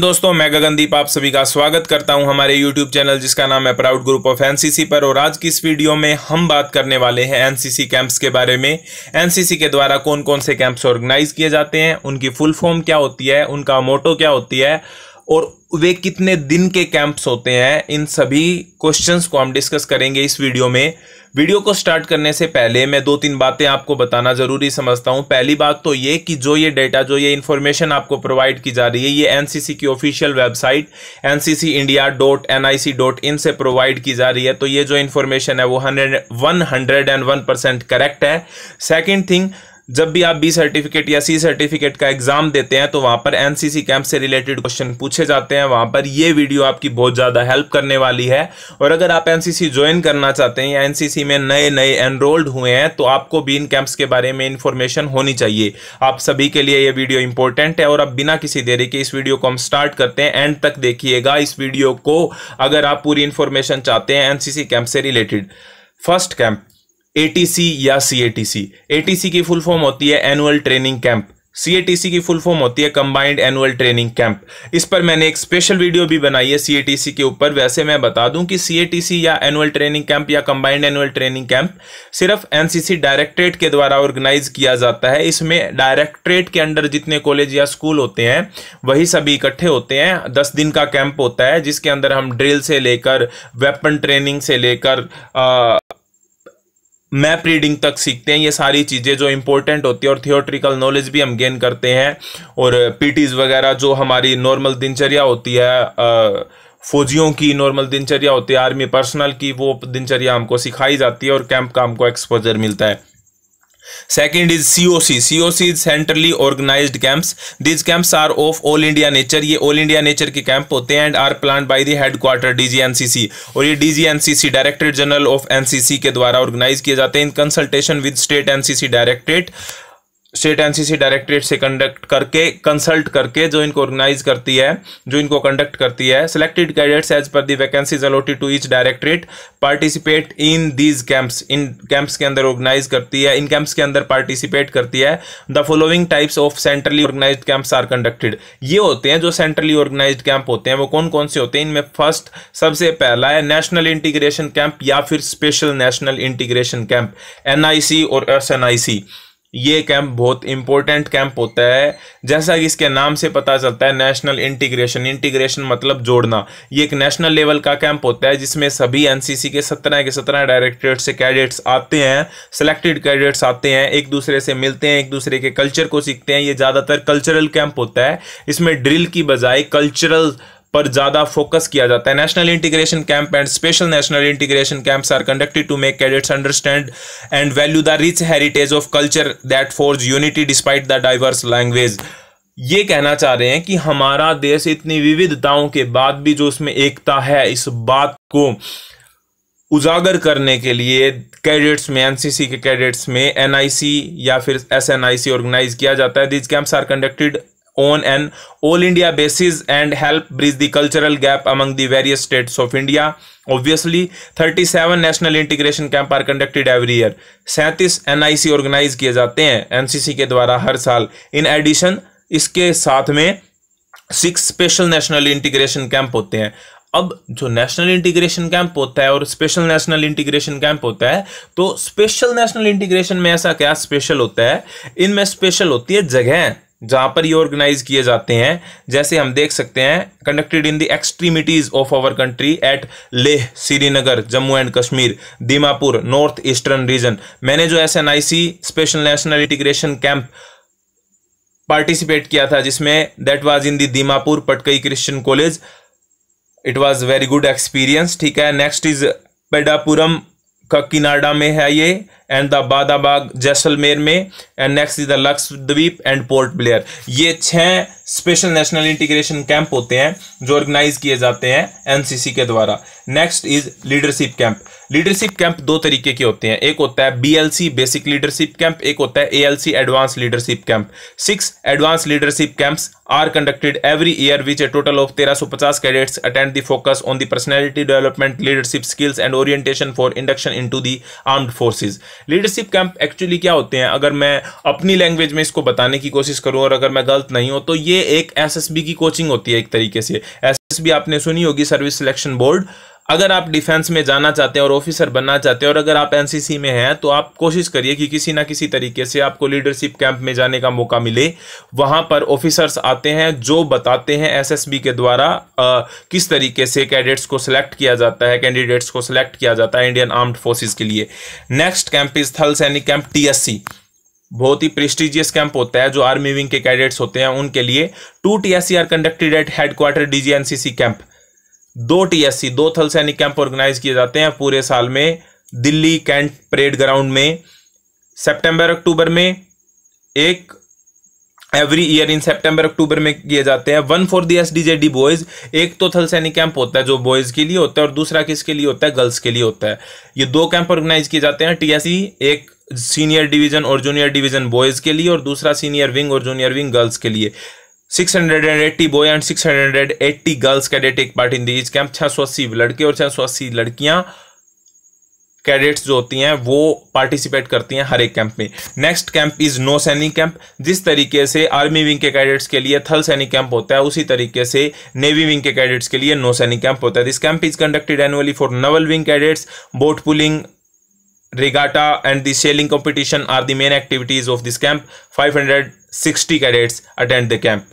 दोस्तों मैं गगनदीप आप सभी का स्वागत करता हूं हमारे YouTube चैनल जिसका नाम है प्राउड ग्रुप ऑफ एनसीसी पर और आज की इस वीडियो में हम बात करने वाले हैं एनसीसी कैंप्स के बारे में एनसीसी के द्वारा कौन कौन से कैंप्स ऑर्गेनाइज किए जाते हैं उनकी फुल फॉर्म क्या होती है उनका मोटो क्या होती है और वे कितने दिन के कैंप्स होते हैं इन सभी क्वेश्चंस को हम डिस्कस करेंगे इस वीडियो में वीडियो को स्टार्ट करने से पहले मैं दो तीन बातें आपको बताना ज़रूरी समझता हूं पहली बात तो ये कि जो ये डेटा जो ये इन्फॉर्मेशन आपको प्रोवाइड की जा रही है ये एनसीसी की ऑफिशियल वेबसाइट एनसीसीindia.nic.in से प्रोवाइड की जा रही है तो ये जो इन्फॉर्मेशन है वो hundred one hundred and one percent correct है सेकेंड थिंग जब भी आप बी सर्टिफिकेट या सी सर्टिफिकेट का एग्जाम देते हैं तो वहां पर एनसीसी कैंप से रिलेटेड क्वेश्चन पूछे जाते हैं वहां पर ये वीडियो आपकी बहुत ज्यादा हेल्प करने वाली है और अगर आप एनसीसी ज्वाइन करना चाहते हैं या एनसीसी में नए नए एनरोल्ड हुए हैं तो आपको भी इन कैंप्स के बारे में इंफॉर्मेशन होनी चाहिए आप सभी के लिए यह वीडियो इंपॉर्टेंट है और अब बिना किसी देरी के इस वीडियो को हम स्टार्ट करते हैं एंड तक देखिएगा इस वीडियो को अगर आप पूरी इंफॉर्मेशन चाहते हैं एनसीसी कैंप से रिलेटेड फर्स्ट कैंप एटीसी या सीएटीसी एटीसी की फुल फॉर्म होती है एनुअल ट्रेनिंग कैंप सीएटीसी की फुल फॉर्म होती है कंबाइंड एनुअल ट्रेनिंग कैंप इस पर मैंने एक स्पेशल वीडियो भी बनाई है सीएटीसी के ऊपर वैसे मैं बता दूं कि सीएटीसी या एनुअल ट्रेनिंग कैंप या कंबाइंड एनुअल ट्रेनिंग कैंप सिर्फ एनसीसी डायरेक्टरेट के द्वारा ऑर्गेनाइज किया जाता है इसमें डायरेक्टरेट के अंडर जितने कॉलेज या स्कूल होते हैं वही सभी इकट्ठे होते हैं दस दिन का कैंप होता है जिसके अंदर हम ड्रिल से लेकर वेपन ट्रेनिंग से लेकर मैप रीडिंग तक सीखते हैं ये सारी चीज़ें जो इंपॉर्टेंट होती है और थियोट्रिकल नॉलेज भी हम गेन करते हैं और पीटीज वगैरह जो हमारी नॉर्मल दिनचर्या होती है फौजियों की नॉर्मल दिनचर्या होती है आर्मी पर्सनल की वो दिनचर्या हमको सिखाई जाती है और कैंप का हमको एक्सपोजर मिलता है second is C O C C O C is centrally organise camps these camps are of all India nature ये ऑल इंडिया नेचर के कैंप होते हैं and are plan by the headquarter D G N C C और ये D G N C C directorate general of N C C के द्वारा organise किए जाते हैं in consultation with state N C C directorate state NCC directorate से conduct करके consult करके जो इनको ऑर्गेनाइज करती है जो इनको कंडक्ट करती है selected cadets as per the vacancies allotted to each directorate participate in these camps इन कैंप्स के अंदर ऑर्गेनाइज करती है इन कैंप्स के अंदर पार्टिसिपेट करती है the following types of centrally organise camps are conducted ये होते हैं जो सेंट्रली ऑर्गेनाइज कैंप होते हैं वो कौन कौन से होते हैं इनमें फर्स्ट सबसे पहला है नेशनल इंटीग्रेशन कैंप या फिर special national integration camp N और एस ये कैंप बहुत इंपॉर्टेंट कैंप होता है जैसा कि इसके नाम से पता चलता है नेशनल इंटीग्रेशन इंटीग्रेशन मतलब जोड़ना ये एक नेशनल लेवल का कैंप होता है जिसमें सभी एनसीसी के सत्रह के सत्रह डायरेक्टरेट से कैडेट्स आते हैं सिलेक्टेड कैडेट्स आते हैं एक दूसरे से मिलते हैं एक दूसरे के कल्चर को सीखते हैं ये ज़्यादातर कल्चरल कैंप होता है इसमें ड्रिल की बजाय कल्चरल पर ज्यादा फोकस किया जाता है national integration camp and special national integration camps are conducted to make cadets understand and value the rich heritage of culture that forge unity despite the diverse language ये कहना चाह रहे हैं कि हमारा देश इतनी विविधताओं के बाद भी जो उसमें एकता है इस बात को उजागर करने के लिए कैडेट्स में एनसीसी के कैडेट्स में एनआईसी या फिर एसएनआईसी ऑर्गेनाइज किया जाता है these camps are conducted on an all India basis and help bridge the cultural gap among the various states of India. Obviously, 37 national integration camp are conducted every year. 37 NIC organize kiye jate hain NCC ke dwara har saal In addition, iske sath mein six special national integration camp hote hain अब जो national integration camp होता है और special national integration camp होता है तो special national integration में ऐसा क्या स्पेशल होता है इनमें स्पेशल होती है जगह जहाँ पर ये ऑर्गेनाइज किए जाते हैं जैसे हम देख सकते हैं conducted in the extremities of our country at Leh Srinagar Jammu and Kashmir Dimapur north eastern region मैंने जो S N I C special national integration camp participate किया था जिसमें that was in Dimapur Patkai Christian College it was very good experience ठीक है next is पेडापुरम ककीनाडा में है ये एंड द बादाबाग जैसलमेर में and next is the Lakshadweep and Port Blair ये छः स्पेशल नेशनल इंटीग्रेशन कैंप होते हैं जो ऑर्गेनाइज किए जाते हैं एनसीसी के द्वारा next is leadership camp leadership camp दो तरीके के होते हैं एक होता है बीएलसी बेसिक लीडरशिप कैंप एक होता है ALC advance leadership camp six advance leadership camps are conducted every year which a total of 1350 cadets attend the focus on the personality development leadership skills and orientation for induction to the armed forces leadership camp actually क्या होते हैं अगर मैं अपनी language में इसको बताने की कोशिश करूँ और अगर मैं गलत नहीं हूँ तो ये एक बी की कोचिंग होती है एक तरीके से बी आपने सुनी होगी सर्विस सिलेक्शन बोर्ड अगर आप डिफेंस में जाना चाहते हैं और ऑफिसर बनना चाहते हैं और अगर आप एनसीसी में हैं तो आप कोशिश करिए कि किसी ना किसी तरीके से आपको लीडरशिप कैंप में जाने का मौका मिले वहां पर ऑफिसर्स आते हैं जो बताते हैं एसएसबी के द्वारा आ, किस तरीके से कैडेट्स को सिलेक्ट किया जाता है कैंडिडेट्स को सिलेक्ट किया जाता है इंडियन आर्म्ड फोर्सेज के लिए नेक्स्ट कैंप इज थल सैनिक कैंप टी बहुत ही प्रेस्टिजियस कैंप होता है जो आर्मी विंग के कैडेट्स होते हैं उनके लिए two T S C are conducted at headquarter DGNCC camp दो टीएससी दो थल सैनिक कैंप ऑर्गेनाइज किए जाते हैं पूरे साल में दिल्ली कैंट परेड ग्राउंड में सितंबर अक्टूबर में एक एवरी ईयर इन सितंबर अक्टूबर में किए जाते हैं one for the S D J D boys एक तो थल सैनिक कैंप होता है जो बॉयज के लिए होता है और दूसरा किसके लिए होता है गर्ल्स के लिए होता है ये दो कैंप ऑर्गेनाइज किए जाते हैं टीएससी एक सीनियर डिवीजन और जूनियर डिवीजन बॉयज के लिए और दूसरा सीनियर विंग और जूनियर विंग गर्ल्स के लिए 680 boy and 680 girls cadet take part in these camp छः लड़के और छह सौ अस्सी लड़कियां कैडेट्स जो होती हैं वो पार्टिसिपेट करती हैं हर एक कैंप में next camp is Nau Sainik camp जिस तरीके से आर्मी विंग के कैडेट्स के लिए थल सैनिक कैंप होता है उसी तरीके से नेवी विंग के कैडेट्स के लिए नो सैनिक कैंप होता है this camp is conducted annually for naval wing cadets boat pulling the sailing competition are the main activities of this camp five hundred sixty cadets attend the camp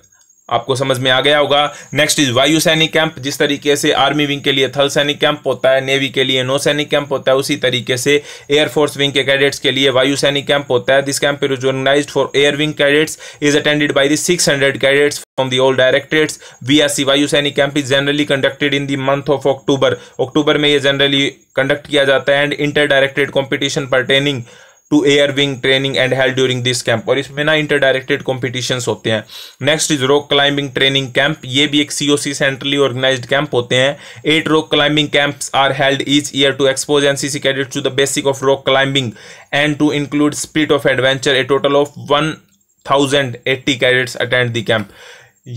आपको समझ में आ गया होगा next is वायु Sainik camp जिस तरीके से army wing के लिए थल सैनिक कैंप होता है नेवी के लिए नौ सैनिक कैंप होता है उसी तरीके से एयरफोर्स विंग के कैडेट्स के लिए वायु सैनिक कैंप होता है this camp is organise for air wing cadets is attended by the six hundred cadets from the all directorates bsc Vayu Sainik camp is generally conducted in the month of October October में ये generally conduct किया जाता है and inter directed competition पर training to air wing training and held during this camp और इसमें ना inter directed competition होते हैं next is rock climbing training camp ये भी एक CO C centrally organise camp होते हैं at rock climbing camp are held each year to expose NCC cadet to the basic of rock climbing and to include speed of adventure a total of one thousand eighty cadets attend the camp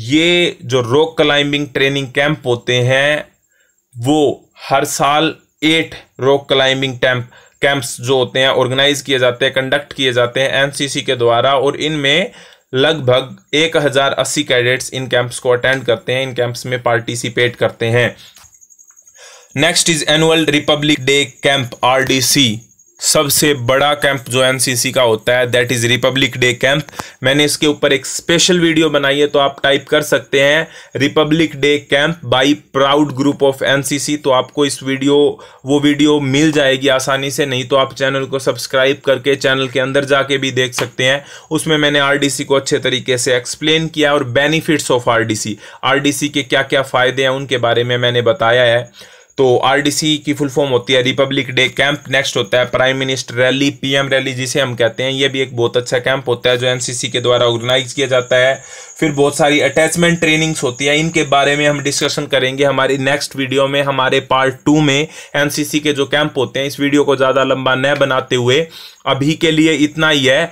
ये जो rock climbing training camp होते हैं वो हर साल at rock climbing camp camps जो होते हैं ऑर्गेनाइज किए जाते हैं कंडक्ट किए जाते हैं एनसीसी के द्वारा और इनमें लगभग एक हज़ार अस्सी कैडेट्स इन कैंप्स को अटेंड करते हैं इन कैंप्स में पार्टिसिपेट करते हैं next is annual republic day camp RDC सबसे बड़ा कैंप जो एनसीसी का होता है that is republic day camp मैंने इसके ऊपर एक स्पेशल वीडियो बनाई है तो आप टाइप कर सकते हैं republic day camp by proud group of NCC तो आपको इस वीडियो वो वीडियो मिल जाएगी आसानी से नहीं तो आप चैनल को सब्सक्राइब करके चैनल के अंदर जाके भी देख सकते हैं उसमें मैंने आर को अच्छे तरीके से एक्सप्लेन किया और बेनिफिट्स ऑफ आर डी के क्या क्या फ़ायदे हैं उनके बारे में मैंने बताया है तो आरडीसी की फुल फॉर्म होती है रिपब्लिक डे कैंप नेक्स्ट होता है prime minister rally PM rally जिसे हम कहते हैं ये भी एक बहुत अच्छा कैंप होता है जो एनसीसी के द्वारा ऑर्गेनाइज किया जाता है फिर बहुत सारी अटैचमेंट ट्रेनिंग्स होती है इनके बारे में हम डिस्कशन करेंगे हमारी नेक्स्ट वीडियो में हमारे पार्ट टू में एनसीसी के जो कैंप होते हैं इस वीडियो को ज़्यादा लंबा न बनाते हुए अभी के लिए इतना ही है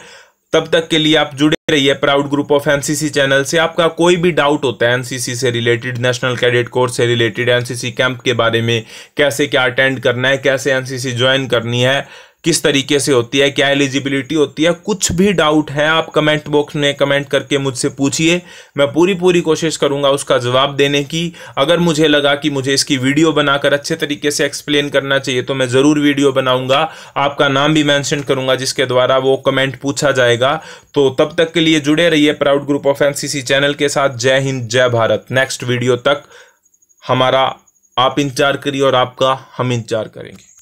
तब तक के लिए आप जुड़े रहिए proud group of NCC channel से आपका कोई भी डाउट होता है एनसीसी से रिलेटेड नेशनल कैडेट कोर्स से रिलेटेड एनसीसी कैंप के बारे में कैसे क्या अटेंड करना है कैसे एनसीसी ज्वाइन करनी है किस तरीके से होती है क्या एलिजिबिलिटी होती है कुछ भी डाउट है आप कमेंट बॉक्स में कमेंट करके मुझसे पूछिए मैं पूरी पूरी कोशिश करूंगा उसका जवाब देने की अगर मुझे लगा कि मुझे इसकी वीडियो बनाकर अच्छे तरीके से एक्सप्लेन करना चाहिए तो मैं ज़रूर वीडियो बनाऊंगा आपका नाम भी मैंशन करूंगा जिसके द्वारा वो कमेंट पूछा जाएगा तो तब तक के लिए जुड़े रहिए proud group of NCC channel के साथ जय हिंद जय भारत नेक्स्ट वीडियो तक हमारा आप इंतजार करिए और आपका हम इंतजार करेंगे